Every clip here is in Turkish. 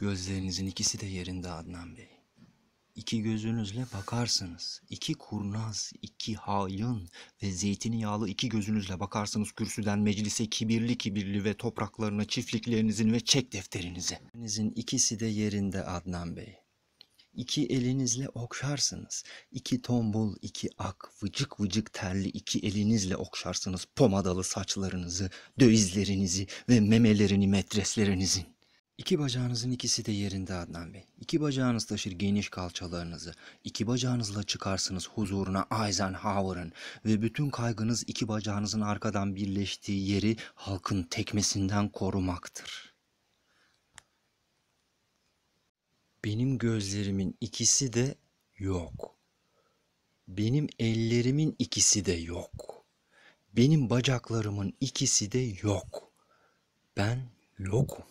Gözlerinizin ikisi de yerinde Adnan Bey. İki gözünüzle bakarsınız. İki kurnaz, iki hain ve zeytini yağlı iki gözünüzle bakarsınız kürsüden meclise kibirli kibirli ve topraklarına çiftliklerinizin ve çek defterinize. Gözlerinizin ikisi de yerinde Adnan Bey. İki elinizle okşarsınız. İki tombul, iki ak, vıcık vıcık terli iki elinizle okşarsınız pomadalı saçlarınızı, dövizlerinizi ve memelerini metreslerinizin. İki bacağınızın ikisi de yerinde Adnan Bey. İki bacağınız taşır geniş kalçalarınızı. İki bacağınızla çıkarsınız huzuruna Eisenhower'ın ve bütün kaygınız iki bacağınızın arkadan birleştiği yeri halkın tekmesinden korumaktır. Benim gözlerimin ikisi de yok. Benim ellerimin ikisi de yok. Benim bacaklarımın ikisi de yok. Ben yokum.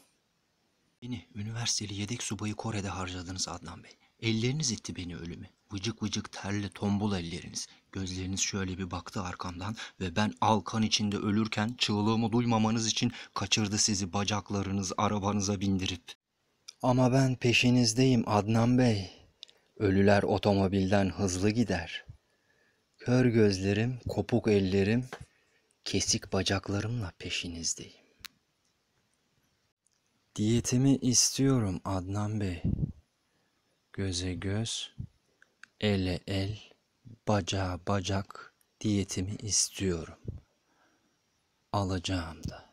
Beni üniversiteli yedek subayı Kore'de harcadınız Adnan Bey. Elleriniz itti beni ölüme. Vıcık vıcık terli tombul elleriniz. Gözleriniz şöyle bir baktı arkamdan ve ben alkan içinde ölürken çığlığımı duymamanız için kaçırdı sizi bacaklarınız arabanıza bindirip. Ama ben peşinizdeyim Adnan Bey. Ölüler otomobilden hızlı gider. Kör gözlerim, kopuk ellerim, kesik bacaklarımla peşinizdeyim. Diyetimi istiyorum Adnan Bey. Göze göz, ele el, bacağa bacak diyetimi istiyorum. Alacağım da.